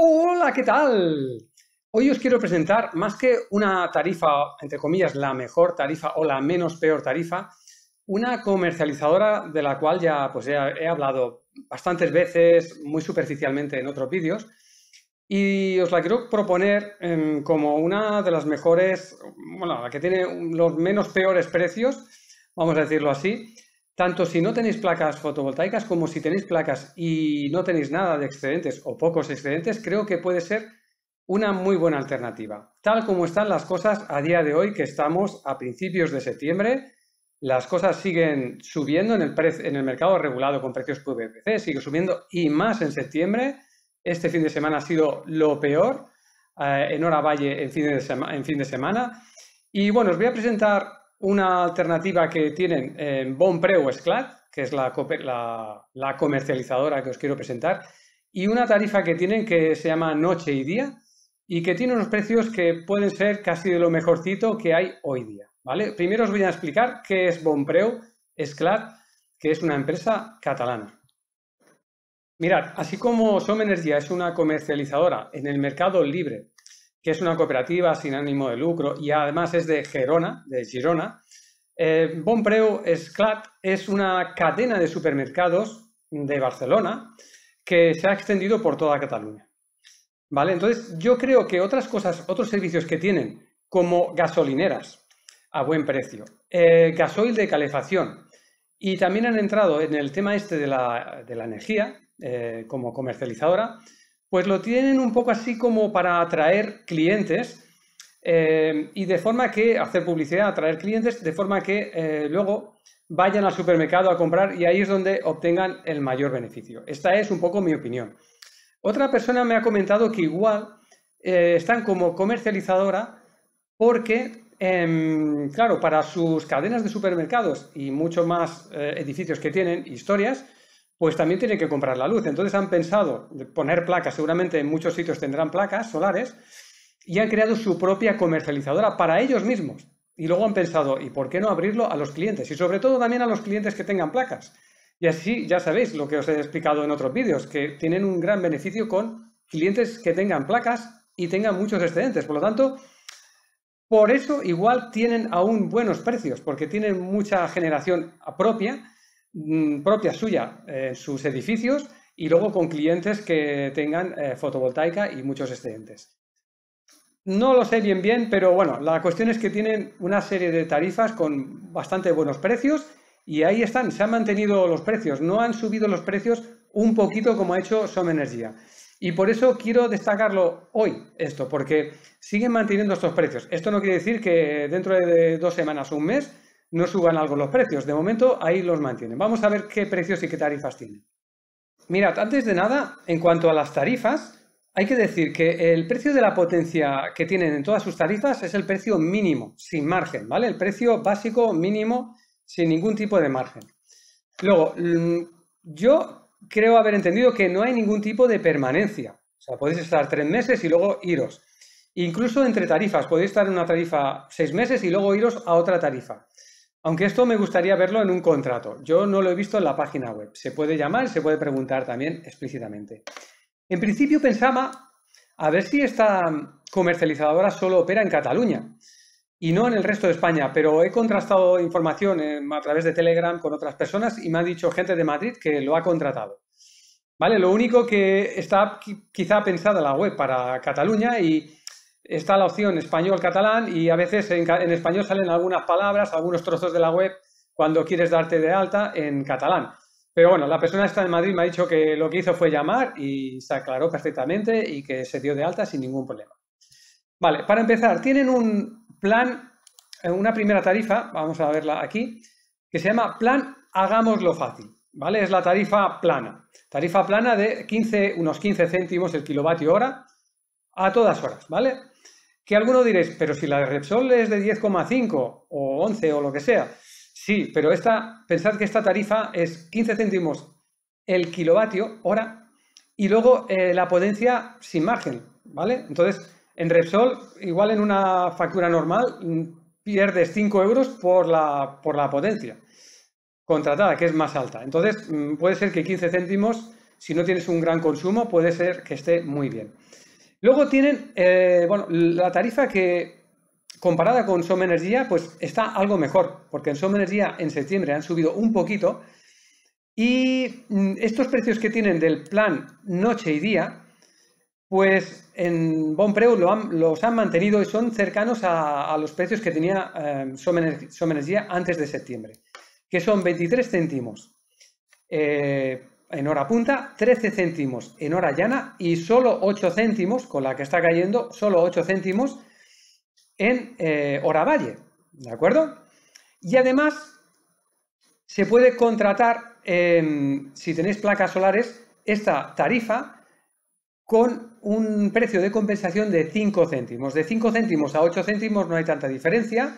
Hola, ¿qué tal? Hoy os quiero presentar más que una tarifa, entre comillas, la mejor tarifa o la menos peor tarifa, una comercializadora de la cual ya pues, he, hablado bastantes veces, muy superficialmente en otros vídeos, y os la quiero proponer em, como una de las mejores, bueno, la que tiene los menos peores precios, vamos a decirlo así, tanto si no tenéis placas fotovoltaicas como si tenéis placas y no tenéis nada de excedentes o pocos excedentes, creo que puede ser una muy buena alternativa. Tal como están las cosas a día de hoy, que estamos a principios de septiembre, las cosas siguen subiendo en el, en el mercado regulado con precios PVPC, sigue subiendo y más en septiembre. Este fin de semana ha sido lo peor, eh, en Hora Valle en fin de, en fin de semana. Y bueno, os voy a presentar una alternativa que tienen en eh, Bonpre que es la, comercializadora que os quiero presentar, y una tarifa que tienen que se llama Noche y Día y que tiene unos precios que pueden ser casi de lo mejorcito que hay hoy día. ¿vale? Primero os voy a explicar qué es Bonpreu Esclat, que es una empresa catalana. Mirad, así como Som Energía es una comercializadora en el mercado libre que es una cooperativa sin ánimo de lucro y además es de Gerona, de Girona. Eh, Bonpreu es una cadena de supermercados de Barcelona que se ha extendido por toda Cataluña. ¿Vale? Entonces, yo creo que otras cosas, otros servicios que tienen, como gasolineras a buen precio, eh, gasoil de calefacción, y también han entrado en el tema este de la, energía eh, como comercializadora, pues lo tienen un poco así como para atraer clientes eh, y de forma que hacer publicidad, atraer clientes, de forma que eh, luego vayan al supermercado a comprar y ahí es donde obtengan el mayor beneficio. Esta es un poco mi opinión. Otra persona me ha comentado que igual eh, están como comercializadora porque, em, claro, para sus cadenas de supermercados y muchos más edificios que tienen, historias, pues también tienen que comprar la luz. Entonces han pensado poner placas, seguramente en muchos sitios tendrán placas solares, y han creado su propia comercializadora para ellos mismos. Y luego han pensado, ¿y por qué no abrirlo a los clientes? Y sobre todo también a los clientes que tengan placas. Y así ya sabéis lo que os he explicado en otros vídeos, que tienen un gran beneficio con clientes que tengan placas y tengan muchos excedentes. Por lo tanto, por eso igual tienen aún buenos precios, porque tienen mucha generación propia Mm, propia suya eh, sus edificios y luego con clientes que tengan eh, fotovoltaica y muchos excedentes. No lo sé bien bien, pero bueno, la cuestión es que tienen una serie de tarifas con bastante buenos precios y ahí están, se han mantenido los precios, no han subido los precios un poquito como ha hecho Some Energía. Y por eso quiero destacarlo hoy, esto, porque siguen manteniendo estos precios. Esto no quiere decir que dentro de dos semanas o un mes no suban algo los precios. De momento ahí los mantienen. Vamos a ver qué precios y qué tarifas tienen. Mirad, antes de nada, en cuanto a las tarifas, hay que decir que el precio de la potencia que tienen en todas sus tarifas es el precio mínimo, sin margen, ¿vale? El precio básico mínimo, sin ningún tipo de margen. Luego, mm, yo creo haber entendido que no hay ningún tipo de permanencia. O sea, podéis estar tres meses y luego iros. Incluso entre tarifas, podéis estar en una tarifa seis meses y luego iros a otra tarifa. Aunque esto me gustaría verlo en un contrato. Yo no lo he visto en la página web. Se puede llamar, se puede preguntar también explícitamente. En principio pensaba a ver si esta comercializadora solo opera en Cataluña y no en el resto de España, pero he contrastado información em, a través de Telegram con otras personas y me ha dicho gente de Madrid que lo ha contratado. Vale, lo único que está quizá pensada la web para Cataluña y está la opción español-catalán y a veces en, español salen algunas palabras, algunos trozos de la web cuando quieres darte de alta en catalán. Pero bueno, la persona está en Madrid me ha dicho que lo que hizo fue llamar y se aclaró perfectamente y que se dio de alta sin ningún problema. Vale, para empezar, tienen un plan, eh, una primera tarifa, vamos a verla aquí, que se llama Plan Hagámoslo Fácil, ¿vale? Es la tarifa plana, tarifa plana de 15, unos 15 céntimos el kilovatio hora, a todas horas, ¿vale? Que alguno diréis, pero si la Repsol es de 10,5 o 11 o lo que sea. Sí, pero esta, pensad que esta tarifa es 15 céntimos el kilovatio hora y luego eh, la potencia sin margen, ¿vale? Entonces, en Repsol, igual en una factura normal, mm, pierdes 5 euros por la, por la potencia contratada, que es más alta. Entonces, mm, puede ser que 15 céntimos, si no tienes un gran consumo, puede ser que esté muy bien. Luego tienen, eh, bueno, la tarifa que comparada con Som Energía, pues está algo mejor, porque en Som Energía en septiembre han subido un poquito y mm, estos precios que tienen del plan noche y día, pues en Bonpreu los han mantenido y son cercanos a, los precios que tenía eh, Som, Energía antes de septiembre, que son 23 céntimos eh, en hora punta, 13 céntimos en hora llana y solo 8 céntimos, con la que está cayendo, solo 8 céntimos en eh, hora valle. ¿De acuerdo? Y además, se puede contratar, si tenéis placas solares, esta tarifa con un precio de compensación de 5 céntimos. De 5 céntimos a 8 céntimos no hay tanta diferencia.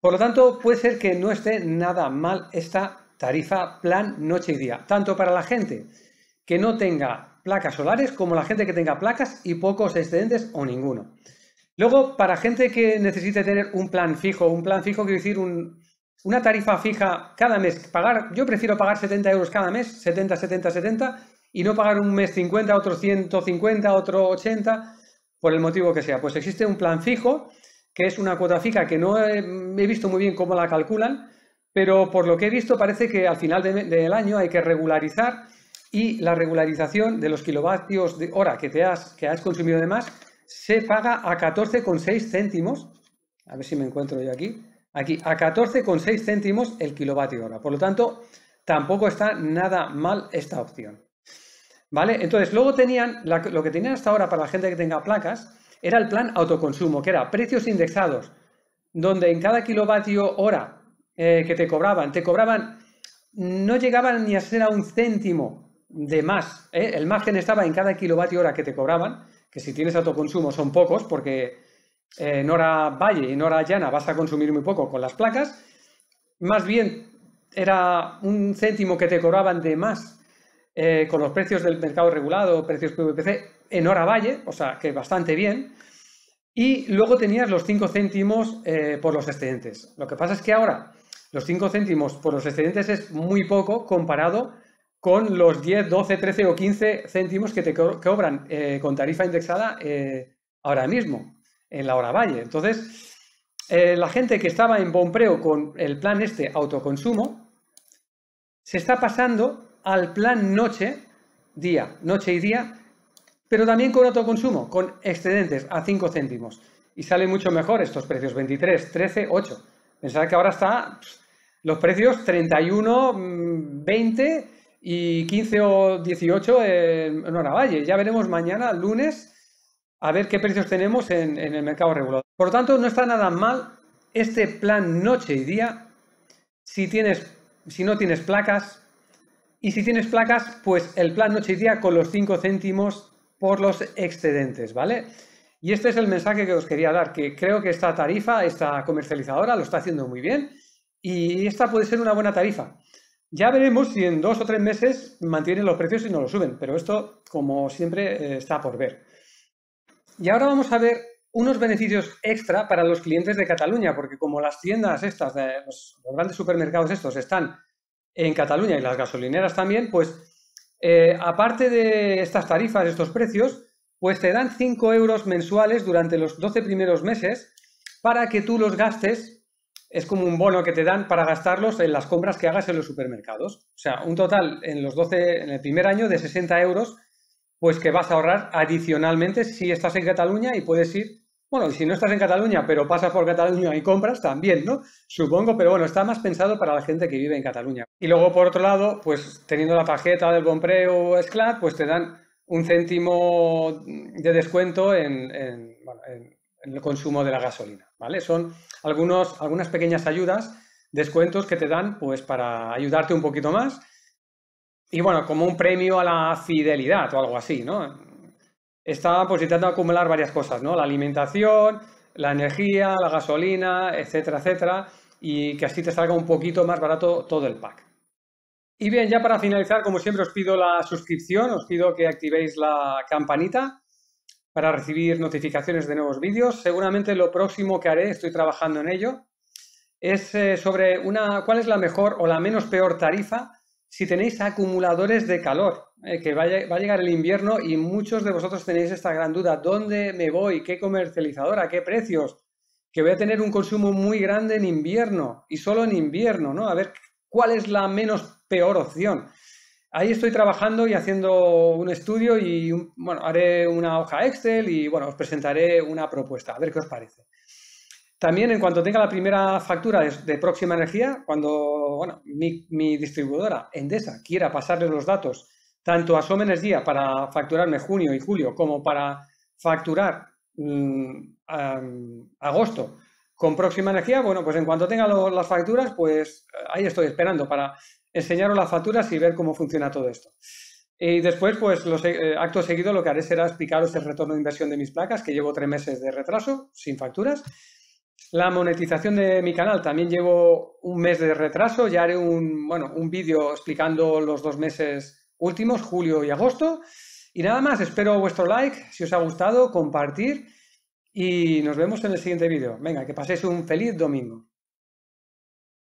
Por lo tanto, puede ser que no esté nada mal esta Tarifa plan noche y día, tanto para la gente que no tenga placas solares como la gente que tenga placas y pocos excedentes o ninguno. Luego, para gente que necesite tener un plan fijo, un plan fijo quiere decir una tarifa fija cada mes, pagar, yo prefiero pagar 70 euros cada mes, 70, 70, 70, y no pagar un mes 50, otro 150, otro 80, por el motivo que sea. Pues existe un plan fijo, que es una cuota fija que no he visto muy bien cómo la calculan, pero por lo que he visto parece que al final del año hay que regularizar y la regularización de los kilovatios de hora que, te has, que has consumido de más se paga a 14,6 céntimos, a ver si me encuentro yo aquí, aquí, a 14,6 céntimos el kilovatio hora. Por lo tanto, tampoco está nada mal esta opción. ¿Vale? Entonces, luego tenían, lo que tenían hasta ahora para la gente que tenga placas, era el plan autoconsumo, que era precios indexados, donde en cada kilovatio hora eh, que te cobraban. Te cobraban, no llegaban ni a ser a un céntimo de más. ¿eh? El margen estaba en cada kilovatio hora que te cobraban, que si tienes autoconsumo son pocos, porque eh, en hora valle y en hora llana vas a consumir muy poco con las placas. Más bien era un céntimo que te cobraban de más con los precios del mercado regulado, precios PVPC, en hora valle, o sea que bastante bien. Y luego tenías los cinco céntimos por los excedentes. Lo que pasa es que ahora los 5 céntimos por los excedentes es muy poco comparado con los 10, 12, 13 o 15 céntimos que te cobran eh, con tarifa indexada eh, ahora mismo, en la hora valle. Entonces, eh, la gente que estaba en Bompreo con el plan este autoconsumo, se está pasando al plan noche, día, noche y día, pero también con autoconsumo, con excedentes a 5 céntimos. Y sale mucho mejor estos precios, 23, 13, 8. Pensad que ahora está pues, los precios 31, 20 y 15 mm, o 18 en, en Ya veremos mañana, lunes, a ver qué precios tenemos en, el mercado regulado. Por lo tanto, no está nada mal este plan noche y día. Si, tienes, si no tienes placas, y si tienes placas, pues el plan noche y día con los 5 céntimos por los excedentes, ¿vale? Y este es el mensaje que os quería dar, que creo que esta tarifa, esta comercializadora lo está haciendo muy bien y esta puede ser una buena tarifa. Ya veremos si en dos o tres meses mantienen los precios y no los suben, pero esto, como siempre, eh, está por ver. Y ahora vamos a ver unos beneficios extra para los clientes de Cataluña, porque como las tiendas estas, los, grandes supermercados estos están en Cataluña y las gasolineras también, pues eh, aparte de estas tarifas, estos precios, pues te dan 5 euros mensuales durante los 12 primeros meses para que tú los gastes es como un bono que te dan para gastarlos en las compras que hagas en los supermercados. O sea, un total en los 12, en el primer año de 60 euros, pues que vas a ahorrar adicionalmente si estás en Cataluña y puedes ir, bueno, y si no estás en Cataluña, pero pasas por Cataluña y compras también, ¿no? Supongo, pero bueno, está más pensado para la gente que vive en Cataluña. Y luego, por otro lado, pues teniendo la tarjeta del Bompre o Sclat, pues te dan un céntimo de descuento en el consumo de la gasolina, ¿vale? Son algunos, algunas pequeñas ayudas, descuentos que te dan pues para ayudarte un poquito más y bueno, como un premio a la fidelidad o algo así, ¿no? Está pues intentando acumular varias cosas, ¿no? La alimentación, la energía, la gasolina, etcétera, etcétera, y que así te salga un poquito más barato todo el pack. Y bien, ya para finalizar, como siempre os pido la suscripción, os pido que activéis la campanita para recibir notificaciones de nuevos vídeos. Seguramente lo próximo que haré, estoy trabajando en ello, es eh, sobre una, cuál es la mejor o la menos peor tarifa si tenéis acumuladores de calor, eh, que vaya, va a llegar el invierno y muchos de vosotros tenéis esta gran duda, ¿dónde me voy? ¿Qué comercializadora? ¿Qué precios? Que voy a tener un consumo muy grande en invierno y solo en invierno, ¿no? A ver, ¿cuál es la menos peor opción? Ahí estoy trabajando y haciendo un estudio y bueno, haré una hoja Excel y bueno, os presentaré una propuesta, a ver qué os parece. También en cuanto tenga la primera factura de, próxima energía, cuando mi, distribuidora Endesa quiera pasarle los datos tanto a Some Día para facturarme junio y julio como para facturar mm, mm, agosto con Próxima Energía, bueno, pues en cuanto tenga las facturas, pues eh, ahí estoy esperando para enseñaros las facturas y ver cómo funciona todo esto. Y después, pues los eh, seguido lo que haré será explicaros el retorno de inversión de mis placas, que llevo tres meses de retraso, sin facturas. La monetización de mi canal también llevo un mes de retraso, ya haré un, bueno, un vídeo explicando los dos meses últimos, julio y agosto. Y nada más, espero vuestro like, si os ha gustado, compartir y nos vemos en el siguiente vídeo. Venga, que paséis un feliz domingo.